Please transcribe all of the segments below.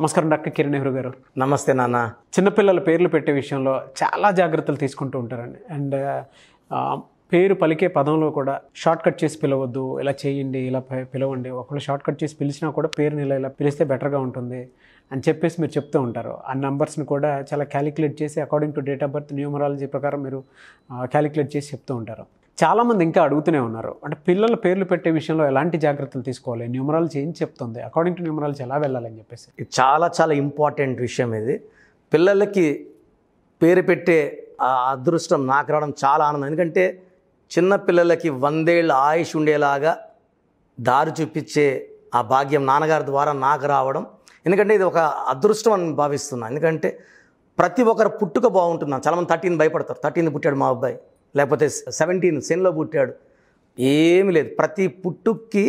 నమస్కారం డాక్టర్ కిరణ్ నెహ్రూ గారు నమస్తే నాన్న చిన్నపిల్లల పేర్లు పెట్టే విషయంలో చాలా జాగ్రత్తలు తీసుకుంటూ ఉంటారండి అండ్ పేరు పలికే పదంలో కూడా షార్ట్ కట్ చేసి పిలవద్దు ఇలా చేయండి ఇలా పిలవండి ఒకళ్ళు షార్ట్ కట్ చేసి పిలిచినా కూడా పేరుని ఇలా ఇలా పిలిస్తే బెటర్గా ఉంటుంది అని చెప్పేసి మీరు చెప్తూ ఉంటారు ఆ నెంబర్స్ని కూడా చాలా క్యాలిక్యులేట్ చేసి according to date of birth numerology ప్రకారం మీరు క్యాలిక్యులేట్ చేసి చెప్తూ ఉంటారు చాలామంది ఇంకా అడుగుతూనే ఉన్నారు అంటే పిల్లల పేర్లు పెట్టే విషయంలో ఎలాంటి జాగ్రత్తలు తీసుకోవాలి న్యూమరాలజీ ఏం చెప్తుంది అకార్డింగ్ టు న్యూమరాలజీ ఎలా వెళ్ళాలని చెప్పేసి ఇది చాలా చాలా ఇంపార్టెంట్ విషయం ఇది పిల్లలకి పేరు పెట్టే ఆ అదృష్టం నాకు రావడం చాలా ఆనందం ఎందుకంటే చిన్న పిల్లలకి వందేళ్ళ ఆయుష్ ఉండేలాగా దారి చూపించే ఆ భాగ్యం నాన్నగారి ద్వారా నాకు రావడం ఎందుకంటే ఇది ఒక అదృష్టం అని భావిస్తున్నాను ఎందుకంటే ప్రతి ఒక్కరు పుట్టుక బాగుంటున్నాను చాలామంది థర్టీన్ భయపడతారు థర్టీన్ పుట్టాడు మా అబ్బాయి లేకపోతే సెవెంటీన్ సెన్లో పుట్టాడు ఏమి లేదు ప్రతి పుట్టుక్కి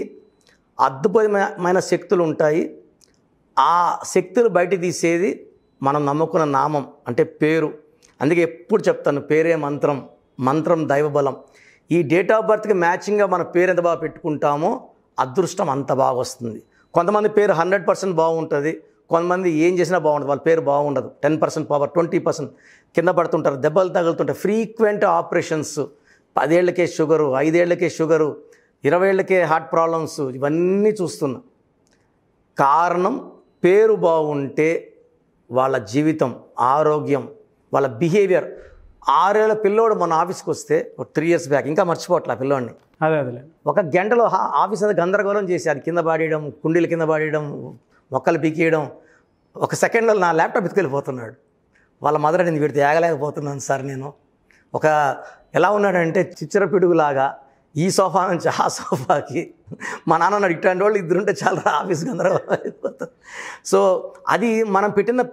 అద్భుతమైన శక్తులు ఉంటాయి ఆ శక్తులు బయట తీసేది మనం నమ్ముకున్న నామం అంటే పేరు అందుకే ఎప్పుడు చెప్తాను పేరే మంత్రం మంత్రం దైవబలం ఈ డేట్ ఆఫ్ బర్త్కి మ్యాచింగ్గా మన పేరు ఎంత బాగా పెట్టుకుంటామో అదృష్టం అంత బాగా వస్తుంది కొంతమంది పేరు హండ్రెడ్ పర్సెంట్ బాగుంటుంది కొంతమంది ఏం చేసినా బాగుండదు వాళ్ళ పేరు బాగుండదు ten percent power twenty percent కింద పడుతుంటారు దెబ్బలు తగులుతుంటారు ఫ్రీక్వెంట్ ఆపరేషన్స్ పదేళ్లకే షుగరు ఐదేళ్లకే షుగరు ఇరవై ఏళ్ళకే హార్ట్ ప్రాబ్లమ్స్ ఇవన్నీ చూస్తున్నా కారణం పేరు బాగుంటే వాళ్ళ జీవితం ఆరోగ్యం వాళ్ళ బిహేవియర్ ఆరేళ్ళ పిల్లోడు మన ఆఫీస్కి వస్తే ఒక త్రీ ఇయర్స్ బ్యాక్ ఇంకా మర్చిపోవట్లే ఆ పిల్లోడిని అదే అదే ఒక గంటలో ఆఫీస్ అది గందరగోళం చేసి అది కింద పాడేయడం కుండీల కింద పాడేయడం మొక్కలు పీకేయడం ఒక సెకండ్లో నా ల్యాప్టాప్ ఎత్తుకెళ్ళిపోతున్నాడు వాళ్ళ మదర్ నేను వీడితే ఏగలేకపోతున్నాను సార్ నేను ఒక ఎలా ఉన్నాడంటే చిచ్చర పిడుగులాగా ఈ సోఫా నుంచి ఆ సోఫాకి మా నాన్న నాడు ఇట్లాంటి వాళ్ళు ఇద్దరుంటే చాలా ఆఫీస్కి అందరూ అయిపోతారు సో అది మనం పెట్టిన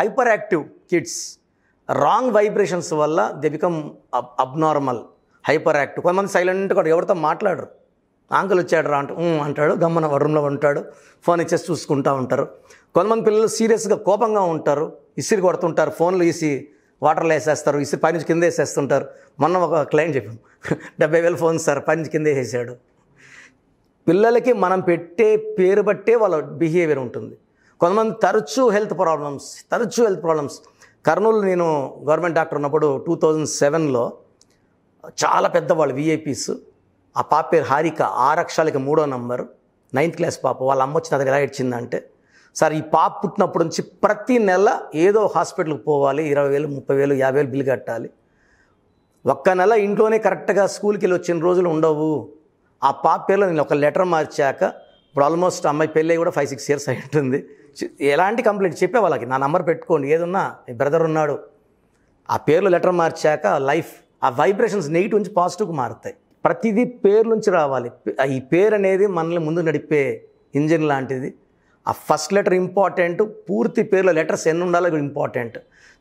hyper active kids wrong vibrations వల్ల they become abnormal hyper active కొంతమంది సైలెంట్ కూడా ఎవరితో మాట్లాడరు ఆంకల్ వచ్చాడు రా అంట అంటాడు గమ్మన వరంలో ఉంటాడు ఫోన్ ఇచ్చేసి చూసుకుంటూ ఉంటారు కొంతమంది పిల్లలు సీరియస్గా కోపంగా ఉంటారు ఇసిరి కొడుతుంటారు ఫోన్లు వేసి వాటర్లో వేసేస్తారు ఇసిరి పైనుంచి కింద వేసేస్తుంటారు మొన్న ఒక క్లయింట్ చెప్పాం డెబ్బై వేలు ఫోన్ సార్ పైనుంచి కింద వేసేసాడు పిల్లలకి మనం పెట్టే పేరు బట్టే వాళ్ళ బిహేవియర్ ఉంటుంది కొంతమంది తరచూ హెల్త్ ప్రాబ్లమ్స్ తరచూ హెల్త్ ప్రాబ్లమ్స్ కర్నూలు నేను గవర్నమెంట్ డాక్టర్ ఉన్నప్పుడు టూ థౌజండ్ సెవెన్లో చాలా పెద్దవాళ్ళు విఐపీస్ ఆ పాప పేరు హారిక ఆరు అక్షరాలకి మూడో నంబరు నైన్త్ క్లాస్ పాప వాళ్ళ అమ్మ వచ్చిన అతను ఎలా ఇచ్చిందంటే సార్ ఈ పాప పుట్టినప్పటి నుంచి ప్రతి నెల ఏదో హాస్పిటల్కి పోవాలి ఇరవై వేలు ముప్పై వేలు యాభై వేలు బిల్లు కట్టాలి ఒక్క నెల ఇంట్లోనే కరెక్ట్గా స్కూల్కి వెళ్ళి వచ్చిన రోజులు ఉండవు ఆ పాప పేరులో నేను ఒక లెటర్ మార్చాక ఇప్పుడు ఆల్మోస్ట్ అమ్మాయి పెళ్ళి కూడా ఫైవ్ సిక్స్ ఇయర్స్ అయి ఉంటుంది ఎలాంటి కంప్లైంట్ చెప్పే వాళ్ళకి నా నంబర్ పెట్టుకోండి ఏదున్నా బ్రదర్ ఉన్నాడు ఆ పేర్లు లెటర్ మార్చాక లైఫ్ ఆ వైబ్రేషన్స్ నెగిటివ్ నుంచి పాజిటివ్కి మారుతాయి ప్రతిదీ పేరు నుంచి రావాలి ఈ పేరు అనేది మనల్ని ముందు నడిపే ఇంజిన్ లాంటిది ఆ ఫస్ట్ లెటర్ ఇంపార్టెంట్ పూర్తి పేర్ల లెటర్స్ ఎన్ని ఉండాలో కూడా ఇంపార్టెంట్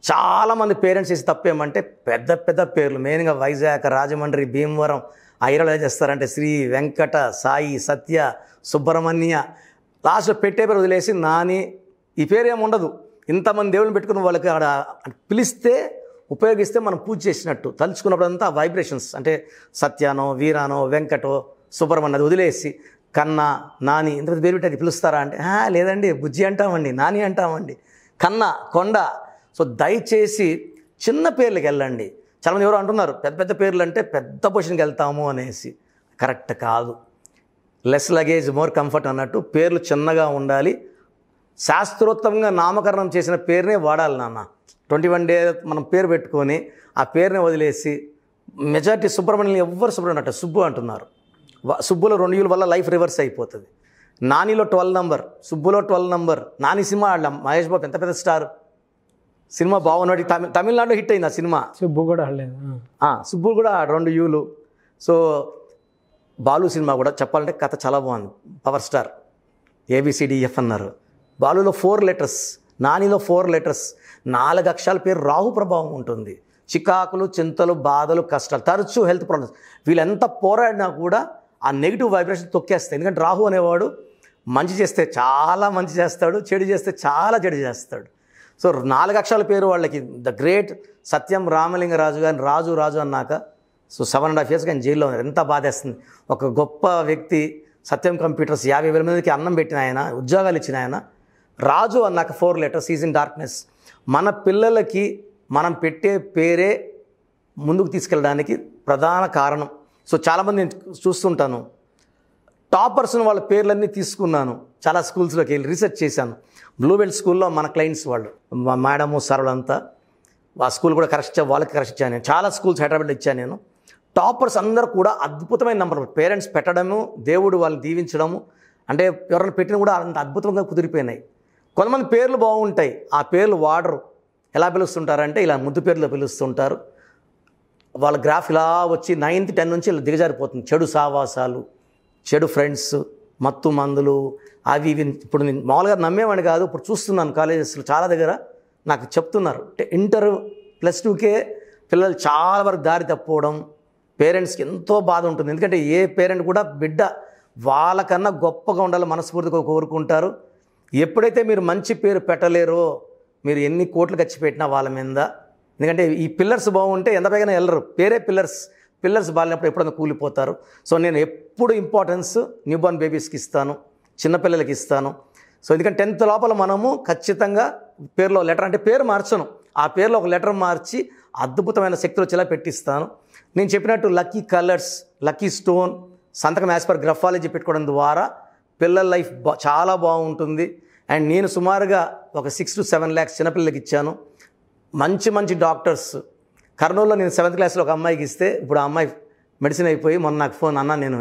చాలామంది పేరెంట్స్ చేసి తప్పేమంటే పెద్ద పెద్ద పేర్లు మెయిన్గా వైజాగ్ రాజమండ్రి భీమవరం ఐరల్ చేస్తారంటే శ్రీ వెంకట సాయి సత్య సుబ్రహ్మణ్య లాస్ట్లో పెట్టే పేరు వదిలేసి నాని ఈ పేరు ఏమి ఉండదు ఇంతమంది దేవుళ్ళని పెట్టుకుని వాళ్ళకి ఆడ పిలిస్తే ఉపయోగిస్తే మనం పూజ చేసినట్టు తలుచుకున్నప్పుడంతా వైబ్రేషన్స్ అంటే సత్యానో వీరానో వెంకటో సుబ్రహ్మణ్య అది వదిలేసి కన్నా నాని ఇంత పేరు పెట్టి అది పిలుస్తారా అంటే లేదండి బుజ్జి అంటామండి నాని అంటామండి కన్న కొండ సో దయచేసి చిన్న పేర్లకు వెళ్ళండి చాలామంది ఎవరో అంటున్నారు పెద్ద పెద్ద పేర్లు అంటే పెద్ద పొజిషన్కి వెళ్తాము అనేసి కరెక్ట్ కాదు లెస్ లగేజ్ మోర్ కంఫర్ట్ అన్నట్టు పేర్లు చిన్నగా ఉండాలి శాస్త్రోత్తమంగా నామకరణం చేసిన పేరునే వాడాలి నాన్న ట్వంటీ వన్ డే మనం పేరు పెట్టుకొని ఆ పేరుని వదిలేసి మెజారిటీ సుబ్రహ్మణ్యం ఎవ్వరు సుబ్రహ్మణ్యం అంటే సుబ్బు అంటున్నారు సుబ్బులో రెండు యూల వల్ల లైఫ్ రివర్స్ అయిపోతుంది నానిలో ట్వెల్వ్ నంబర్ సుబ్బులో ట్వెల్వ్ నంబర్ నాని సినిమా ఆడలాం మహేష్ బాబు ఎంత పెద్ద స్టార్ సినిమా బాగున్నాడు తమిళ తమిళనాడులో హిట్ అయింది ఆ సినిమా సుబ్బు కూడా ఆడలేదు సుబ్బు కూడా రెండు యూలు సో బాలు సినిమా కూడా చెప్పాలంటే కథ చాలా బాగుంది పవర్ స్టార్ ఏబిసిడిఎఫ్ e అన్నారు బాలులో ఫోర్ లెటర్స్ నానిలో ఫోర్ లెటర్స్ నాలుగు అక్షరాల పేరు రాహు ప్రభావం ఉంటుంది చికాకులు చింతలు బాధలు కష్టాలు తరచూ హెల్త్ ప్రాబ్లమ్స్ వీళ్ళెంత పోరాడినా కూడా ఆ నెగిటివ్ వైబ్రేషన్ తొక్కేస్తాయి ఎందుకంటే రాహు అనేవాడు మంచి చేస్తే చాలా మంచి చేస్తాడు చెడు చేస్తే చాలా చెడు చేస్తాడు సో నాలుగు అక్షరాల పేరు వాళ్ళకి ద గ్రేట్ సత్యం రామలింగరాజు గారిని రాజు రాజు అన్నాక so seven and half years కానీ జైల్లో ఉన్నారు ఎంత బాధేస్తుంది ఒక గొప్ప వ్యక్తి సత్యం కంప్యూటర్స్ యాభై వేల మందికి అన్నం పెట్టిన ఆయన ఉద్యోగాలు ఇచ్చిన ఆయన రాజు అన్నాక four letters is in darkness మన పిల్లలకి మనం పెట్టే పేరే ముందుకు తీసుకెళ్ళడానికి ప్రధాన కారణం సో చాలామంది నేను చూస్తుంటాను టాపర్స్ని వాళ్ళ పేర్లన్నీ తీసుకున్నాను చాలా స్కూల్స్లోకి వెళ్ళి రీసెర్చ్ చేశాను బ్లూ బెల్ట్ స్కూల్లో మన క్లయింట్స్ వాళ్ళు మా మేడము సరళంతా ఆ స్కూల్ కూడా కరెక్ట్ వాళ్ళకి కరెక్ట్ ఇచ్చాను నేను చాలా స్కూల్స్ హైదరాబాద్లో ఇచ్చాను నేను టాపర్స్ అందరూ కూడా అద్భుతమైన నెంబర్ పేరెంట్స్ పెట్టడము దేవుడు వాళ్ళని దీవించడము అంటే ఎవరైనా పెట్టిన కూడా అంత అద్భుతంగా కుదిరిపోయినాయి కొంతమంది పేర్లు బాగుంటాయి ఆ పేర్లు వాడరు ఎలా పిలుస్తుంటారంటే ఇలా ముద్దు పేర్లు పిలుస్తుంటారు వాళ్ళ గ్రాఫ్ ఇలా వచ్చి నైన్త్ టెన్ నుంచి ఇలా దిగజారిపోతుంది చెడు సావాసాలు చెడు ఫ్రెండ్స్ మత్తు మందులు అవి ఇవి ఇప్పుడు నేను మామూలుగా నమ్మేవాడిని కాదు ఇప్పుడు చూస్తున్నాను కాలేజెస్లో చాలా దగ్గర నాకు చెప్తున్నారు ఇంటర్ ప్లస్ టూకే పిల్లలు చాలా వరకు దారి తప్పవడం పేరెంట్స్కి ఎంతో బాధ ఉంటుంది ఎందుకంటే ఏ పేరెంట్ కూడా బిడ్డ వాళ్ళకన్నా గొప్పగా ఉండాలి మనస్ఫూర్తిగా కోరుకుంటారు ఎప్పుడైతే మీరు మంచి పేరు పెట్టలేరో మీరు ఎన్ని కోట్లు ఖర్చు పెట్టినా వాళ్ళ మీద ఎందుకంటే ఈ పిల్లర్స్ బాగుంటే ఎంత పైగా వెళ్ళరు పేరే పిల్లర్స్ పిల్లర్స్ బాగాలేనప్పుడు ఎప్పుడైనా కూలిపోతారు సో నేను ఎప్పుడు ఇంపార్టెన్స్ న్యూ బార్న్ బేబీస్కి ఇస్తాను చిన్నపిల్లలకి ఇస్తాను సో ఎందుకంటే టెన్త్ లోపల మనము ఖచ్చితంగా పేరులో లెటర్ అంటే పేరు మార్చను ఆ పేరులో ఒక లెటర్ మార్చి అద్భుతమైన శక్తులు వచ్చేలా పెట్టిస్తాను నేను చెప్పినట్టు లక్కీ కలర్స్ లక్కీ స్టోన్ సంతకం యాజ్ పర్ గ్రఫాలజీ పెట్టుకోవడం ద్వారా పిల్లల లైఫ్ బా చాలా బాగుంటుంది అండ్ నేను సుమారుగా ఒక సిక్స్ టు సెవెన్ ల్యాక్స్ చిన్నపిల్లలకి ఇచ్చాను మంచి మంచి డాక్టర్స్ కర్నూలులో నేను సెవెంత్ క్లాస్లో ఒక అమ్మాయికి ఇస్తే ఇప్పుడు ఆ అమ్మాయి మెడిసిన్ అయిపోయి మొన్న నాకు ఫోన్ అన్నా నేను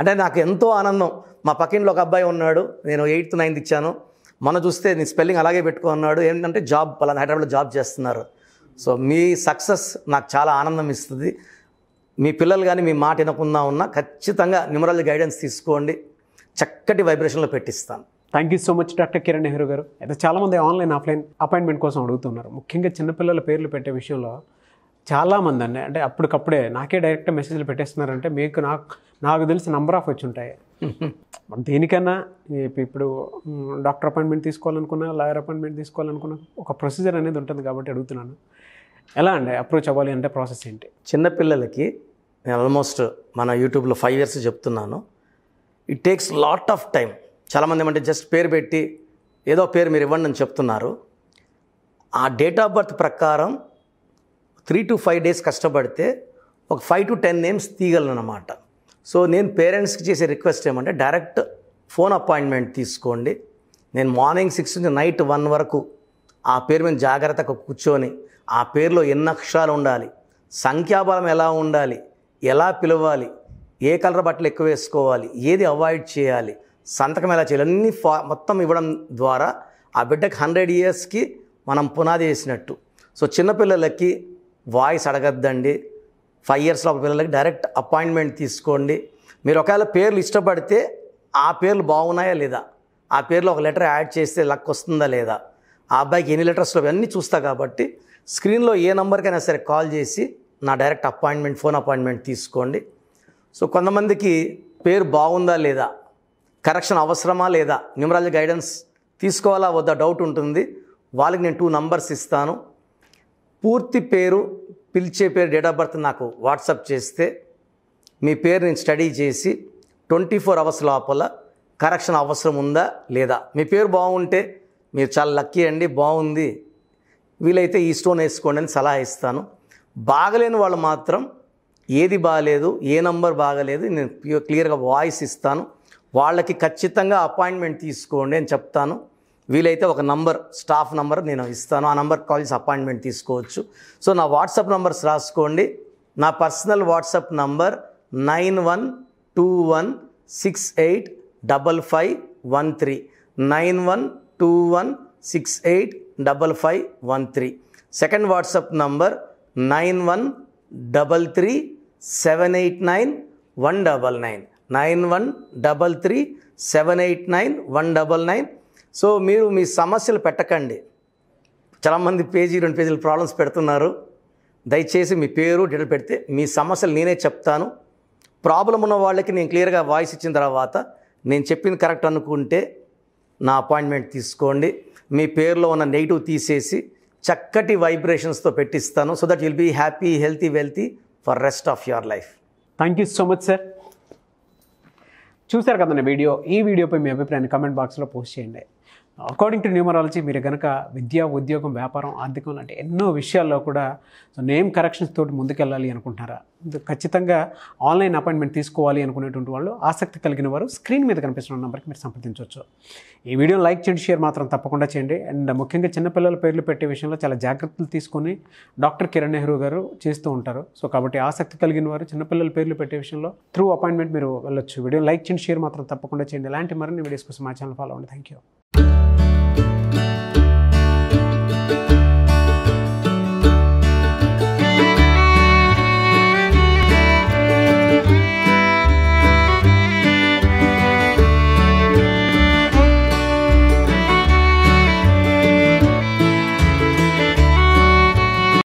అంటే నాకు ఎంతో ఆనందం మా పక్కింట్లో ఒక అబ్బాయి ఉన్నాడు నేను ఎయిత్ నైన్త్ ఇచ్చాను మొన్న చూస్తే నీ స్పెల్లింగ్ అలాగే పెట్టుకో అన్నాడు ఏంటంటే జాబ్ పలానా హైదరాబాద్లో జాబ్ చేస్తున్నారు సో మీ సక్సెస్ నాకు చాలా ఆనందం ఇస్తుంది మీ పిల్లలు కానీ మీ మాట వినకుండా ఉన్నా ఖచ్చితంగా న్యూమరాలజీ గైడెన్స్ తీసుకోండి చక్కటి వైబ్రేషన్లో పెట్టిస్తాను thank you so much doctor Kiran Nehru garu అయితే చాలామంది ఆన్లైన్ ఆఫ్లైన్ అపాయింట్మెంట్ కోసం అడుగుతున్నారు ముఖ్యంగా చిన్నపిల్లల పేర్లు పెట్టే విషయంలో చాలామంది అండి అంటే అప్పటికప్పుడే నాకే డైరెక్ట్ మెసేజ్లు పెట్టేస్తున్నారంటే మీకు నాకు నాకు తెలిసి నంబర్ ఆఫ్ వచ్చి ఉంటాయి దేనికన్నా ఇప్పుడు డాక్టర్ అపాయింట్మెంట్ తీసుకోవాలనుకున్నా లాయర్ అపాయింట్మెంట్ తీసుకోవాలనుకున్నా ఒక ప్రొసీజర్ అనేది ఉంటుంది కాబట్టి అడుగుతున్నాను ఎలా అండి అప్రోచ్ అవ్వాలి అంటే ప్రాసెస్ ఏంటి చిన్నపిల్లలకి నేను ఆల్మోస్ట్ మన యూట్యూబ్లో ఫైవ్ ఇయర్స్ చెప్తున్నాను it takes lot of time చాలామంది ఏమంటే జస్ట్ పేరు పెట్టి ఏదో పేరు మీరు ఇవ్వండి అని చెప్తున్నారు ఆ డేట్ ఆఫ్ బర్త్ ప్రకారం త్రీ టు ఫైవ్ డేస్ కష్టపడితే ఒక ఫైవ్ టు టెన్ నేమ్స్ తీయగలను అనమాట సో నేను పేరెంట్స్కి చేసే రిక్వెస్ట్ ఏమంటే డైరెక్ట్ ఫోన్ అపాయింట్మెంట్ తీసుకోండి నేను మార్నింగ్ సిక్స్ నుంచి నైట్ వన్ వరకు ఆ పేరు మీద జాగ్రత్తగా కూర్చొని ఆ పేరులో ఎన్ని అక్షరాలు ఉండాలి సంఖ్యాబలం ఎలా ఉండాలి ఎలా పిలవాలి ఏ కలర్ బట్టలు ఎక్కువ వేసుకోవాలి ఏది అవాయిడ్ చేయాలి సంతకం ఎలా చేయాలి అన్ని ఫా మొత్తం ఇవ్వడం ద్వారా ఆ బిడ్డకి హండ్రెడ్ ఇయర్స్కి మనం పునాది వేసినట్టు సో చిన్నపిల్లలకి వాయిస్ అడగద్దండి ఫైవ్ ఇయర్స్ లోపల పిల్లలకి డైరెక్ట్ అపాయింట్మెంట్ తీసుకోండి మీరు ఒకవేళ పేర్లు ఇష్టపడితే ఆ పేర్లు బాగున్నాయా లేదా ఆ పేర్లో ఒక లెటర్ యాడ్ చేస్తే లక్ వస్తుందా లేదా ఆ అబ్బాయికి ఎన్ని లెటర్స్ అన్నీ చూస్తా కాబట్టి స్క్రీన్లో ఏ నెంబర్కైనా సరే కాల్ చేసి నా డైరెక్ట్ అపాయింట్మెంట్ ఫోన్ అపాయింట్మెంట్ తీసుకోండి సో కొంతమందికి పేరు బాగుందా లేదా కరెక్షన్ అవసరమా లేదా న్యూమరాలజీ గైడెన్స్ తీసుకోవాలా వద్దా డౌట్ ఉంటుంది వాళ్ళకి నేను టూ నంబర్స్ ఇస్తాను పూర్తి పేరు పిలిచే పేరు డేట్ ఆఫ్ బర్త్ నాకు వాట్సాప్ చేస్తే మీ పేరు నేను స్టడీ చేసి ట్వంటీ ఫోర్ అవర్స్ లోపల కరెక్షన్ అవసరం ఉందా లేదా మీ పేరు బాగుంటే మీరు చాలా లక్కీ అండి బాగుంది వీలైతే ఈ స్టోన్ వేసుకోండి అని సలహా ఇస్తాను బాగలేని వాళ్ళు మాత్రం ఏది బాగాలేదు ఏ నంబర్ బాగాలేదు నేను క్లియర్గా వాయిస్ ఇస్తాను వాళ్ళకి ఖచ్చితంగా అపాయింట్మెంట్ తీసుకోండి అని చెప్తాను వీలైతే ఒక నంబర్ స్టాఫ్ నంబర్ నేను ఇస్తాను ఆ నంబర్ కాల్ చేసి అపాయింట్మెంట్ తీసుకోవచ్చు సో నా వాట్సాప్ నంబర్స్ రాసుకోండి నా personal WhatsApp number nine one two one six eight double five one three nine one two one six eight double five one three second WhatsApp number nine one double three seven eight nine one double nine nine one double three seven eight nine one double nine so మీరు మీ సమస్యలు పెట్టకండి చాలామంది page రెండు పేజీలు problems పెడుతున్నారు దయచేసి మీ పేరు డీటెయిల్ పెడితే మీ సమస్యలు నేనే చెప్తాను ప్రాబ్లం ఉన్న వాళ్ళకి నేను క్లియర్గా వాయిస్ ఇచ్చిన తర్వాత నేను చెప్పింది కరెక్ట్ అనుకుంటే నా అపాయింట్మెంట్ తీసుకోండి మీ పేరులో ఉన్న నెగిటివ్ తీసేసి చక్కటి వైబ్రేషన్స్తో పెట్టిస్తాను so that will be happy healthy wealthy for rest of your life thank you so much sir చూశారు కదండి వీడియో ఈ వీడియోపై మీ అభిప్రాయాన్ని కమెంట్ బాక్స్లో పోస్ట్ చేయండి అకార్డింగ్ టు న్యూమరాలజీ మీరు కనుక విద్య ఉద్యోగం వ్యాపారం ఆర్థికం లాంటి ఎన్నో విషయాల్లో కూడా నేమ్ కరెక్షన్స్ తోటి ముందుకెళ్ళాలి అనుకుంటున్నారా ఖచ్చితంగా ఆన్లైన్ అపాయింట్మెంట్ తీసుకోవాలి అనుకునేటువంటి వాళ్ళు ఆసక్తి కలిగిన వారు స్క్రీన్ మీద కనిపిస్తున్న నెంబర్కి మీరు సంప్రదించవచ్చు ఈ వీడియో లైక్ చేయండి షేర్ మాత్రం తప్పకుండా చేయండి అండ్ ముఖ్యంగా చిన్నపిల్లల పేర్లు పెట్టే విషయంలో చాలా జాగ్రత్తలు తీసుకొని డాక్టర్ కిరణ్ నెహ్రూ గారు చేస్తూ ఉంటారు సో కాబట్టి ఆసక్తి కలిగిన వారు చిన్నపిల్లల పేర్లు పెట్టే విషయంలో త్రూ అపాయింట్మెంట్ మీరు వెళ్ళొచ్చు వీడియో లైక్ చేయండి షేర్ మాత్రం తప్పకుండా చేయండి ఇలాంటి మరిన్ని వీడియోస్ కోసం మా ఛానల్ ఫాలో అవ్వండి థ్యాంక్ యూ